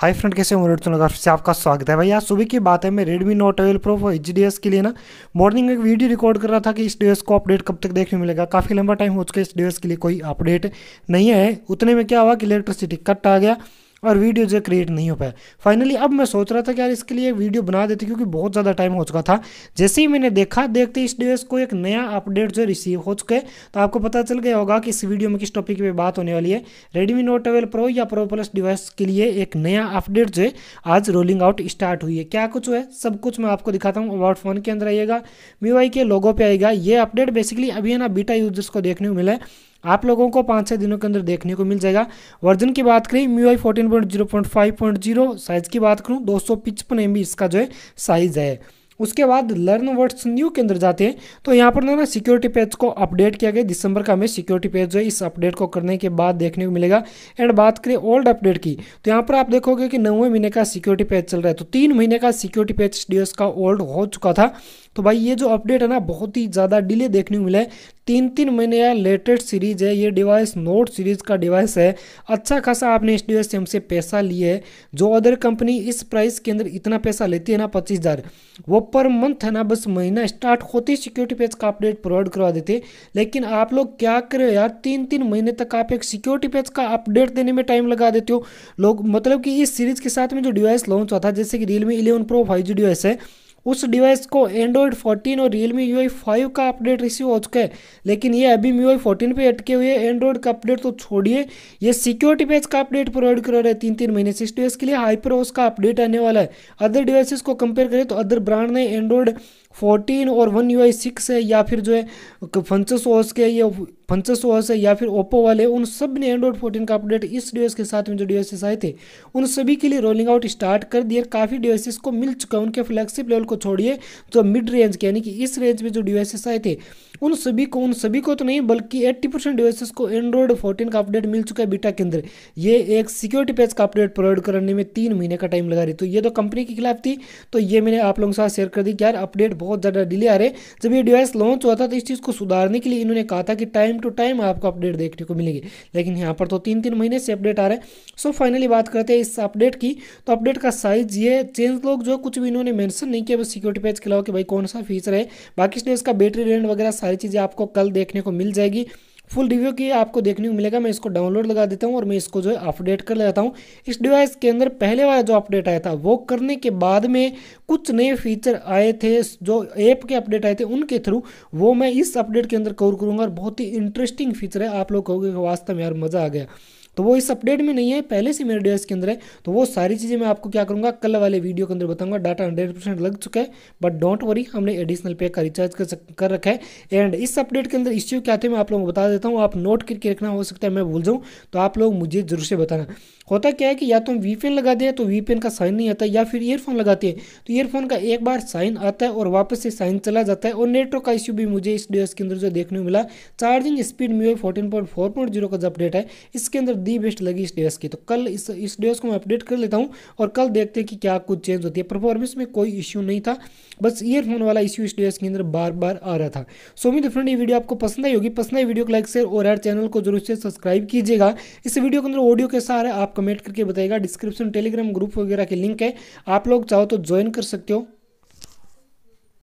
high friend कैसे हो से आपका स्वागत है भाई आज सुबह की बात है मैं Redmi Note twelve Pro H D S के लिए ना मॉर्निंग में एक वीडियो रिकॉर्ड कर रहा था कि इस डिवेस को अपडेट कब तक देखने मिलेगा काफ़ी लंबा टाइम हो चुका है इस डिवेस के लिए कोई अपडेट नहीं है उतने में क्या हुआ कि इलेक्ट्रिसिटी कट आ गया और वीडियो जो क्रिएट नहीं हो पाया फाइनली अब मैं सोच रहा था कि यार इसके लिए वीडियो बना देती क्योंकि बहुत ज़्यादा टाइम हो चुका था जैसे ही मैंने देखा देखते इस डिवाइस को एक नया अपडेट जो रिसीव हो चुके तो आपको पता चल गया होगा कि इस वीडियो में किस टॉपिक पर बात होने वाली है रेडमी नोट ट्वेल्व प्रो या प्रो प्लस डिवाइस के लिए एक नया अपडेट जो है आज रोलिंग आउट स्टार्ट हुई है क्या कुछ है सब कुछ मैं आपको दिखाता हूँ अबाउट फोन के अंदर आइएगा मी के लोगों पर आएगा ये अपडेट बेसिकली अभी है ना बीटा यूजर्स को देखने को मिला है आप लोगों को पाँच छः दिनों के अंदर देखने को मिल जाएगा वर्जन की बात करें MIUI fourteen point zero point five point zero size की बात करूँ दो सौ पिचपन एम बी इसका जो है साइज़ है उसके बाद लर्न वर्ड्स न्यू के अंदर जाते हैं तो यहाँ पर ना सिक्योरिटी पेज को अपडेट किया गया दिसंबर का हमें सिक्योरिटी पेज जो है इस अपडेट को करने के बाद देखने को मिलेगा एंड बात करें ओल्ड अपडेट की तो यहाँ पर आप देखोगे कि नौवें महीने का सिक्योरिटी पेज चल रहा है तो तीन महीने का सिक्योरिटी पेज डी का ओल्ड हो चुका था तो भाई ये जो अपडेट है ना बहुत ही ज़्यादा डिले देखने को मिला है तीन तीन महीने या लेटेस्ट सीरीज़ है ये डिवाइस नोट सीरीज़ का डिवाइस है अच्छा खासा आपने इस डिवाइस से हमसे पैसा लिए है जो अदर कंपनी इस प्राइस के अंदर इतना पैसा लेती है ना पच्चीस हज़ार वो पर मंथ है ना बस महीना स्टार्ट होते सिक्योरिटी पेज का अपडेट प्रोवाइड करवा देते लेकिन आप लोग क्या करें यार तीन तीन महीने तक आप एक सिक्योरिटी पेज का अपडेट देने में टाइम लगा देते हो लोग मतलब कि इस सीरीज़ के साथ में जो डिवाइस लॉन्च हुआ था जैसे कि Realme eleven Pro five device है उस डिवाइस को एंड्रॉयड 14 और रियलमी यू आई का अपडेट रिसीव हो चुका है लेकिन ये अभी मी आई फोर्टीन पर अटके हुए एंड्रॉयड का अपडेट तो छोड़िए ये सिक्योरिटी पैच का अपडेट प्रोवाइड करा रहे हैं तीन तीन महीने सिक्स डिवाइस के लिए हाइपर ओस का अपडेट आने वाला है अदर डिवाइसेस को कंपेयर करें तो अदर ब्रांड ने एंड्रॉयड फोर्टीन और वन यू आई सिक्स है या फिर जो है फंचस ओस के ये फंचस ओस है या फिर ओप्पो वाले उन सब ने एंड्रॉइड फोर्टीन का अपडेट इस डिवाइस के साथ में जो डिवाइसेस आए थे उन सभी के लिए रोलिंग आउट स्टार्ट कर दिया काफ़ी डिवाइसेस को मिल चुका है उनके फ्लैगशिप लेवल को छोड़िए जो मिड रेंज के यानी कि इस रेंज में जो डिवाइसेस आए थे उन सभी को उन सभी को तो नहीं बल्कि एट्टी परसेंट डिवाइसेस को एंड्रॉइड फोर्टीन का अपडेट मिल चुका है बीटा के अंदर ये एक सिक्योरिटी पैच का अपडेट प्रोवाइड करने में तीन महीने का टाइम लगा रही तो ये तो कंपनी के खिलाफ थी तो ये मैंने आप लोगों के साथ शेयर कर दी कि यार अपडेट बहुत ज़्यादा डिले आ रहे जब ये डिवाइस लॉन्च हुआ था तो इस चीज़ को सुधारने के लिए इन्होंने कहा था कि टाइम टू टाइम आपको अपडेट देखने को मिलेंगे लेकिन यहाँ पर तो तीन तीन महीने से अपडेट आ रहे हैं सो फाइनली बात करते हैं इस अपडेट की तो अपडेट का साइज ये चेंज लोग जो कुछ भी इन्होंने मैंशन नहीं किया बस सिक्योरिटी पेज के अलावा कि भाई कौन सा फीचर है बाकी इसलिए इसका बैटरी रेंट वगैरह सारी चीज़ें आपको कल देखने को मिल जाएगी फुल रिव्यू की आपको देखने को मिलेगा मैं इसको डाउनलोड लगा देता हूँ और मैं इसको जो है अपडेट कर लेता हूँ इस डिवाइस के अंदर पहले वाला जो अपडेट आया था वो करने के बाद में कुछ नए फीचर आए थे जो ऐप के अपडेट आए थे उनके थ्रू वो मैं इस अपडेट के अंदर कवर करूँगा और बहुत ही इंटरेस्टिंग फीचर है आप लोग कहोगे वास्तव में यार मज़ा आ गया तो वो इस अपडेट में नहीं है पहले से मेरे डेस के अंदर है तो वो सारी चीज़ें मैं आपको क्या करूँगा कल वाले वीडियो के अंदर बताऊँगा डाटा हंड्रेड परसेंट लग चुका है बट डोंट वरी हमने एडिशनल पे का रिचार्ज कर कर रखा है एंड इस अपडेट के अंदर इश्यू क्या थे मैं आप लोगों को बता देता हूँ आप नोट करके रखना हो सकता है मैं भूल जाऊँ तो आप लोग मुझे जरूर से बताना होता क्या है कि या तो हम वीपेन लगा दें तो वीपेन का साइन नहीं आता या फिर ईयरफोन लगाते हैं तो ईयरफोन का एक बार साइन आता है और वापस से साइन चला जाता है और नेटवर्क का इश्यू भी मुझे इस डेस्क के अंदर जो देखने को मिला चार्जिंग स्पीड में fourteen point four point zero का जो अपडेट है इसके अंदर दी बेस्ट लगी इस ड्रेस की तो कल इस इस ड्रेस को मैं अपडेट कर लेता हूँ और कल देखते हैं कि क्या कुछ चेंज होती है परफॉर्मेंस में कोई इश्यू नहीं था बस ईयरफोन वाला इश्यू इस ड्रेस के अंदर बार बार आ रहा था सो उम्मीद फ्रेंड ये वीडियो आपको पसंद आई होगी पसंद आई वीडियो को लाइक शेयर और हर चैनल को जरूर से सब्सक्राइब कीजिएगा इस वीडियो के अंदर ऑडियो कैसा आ रहा है आप कमेंट करके बताएगा डिस्क्रिप्शन टेलीग्राम ग्रुप वगैरह के लिंक है आप लोग चाहो तो ज्वाइन कर सकते हो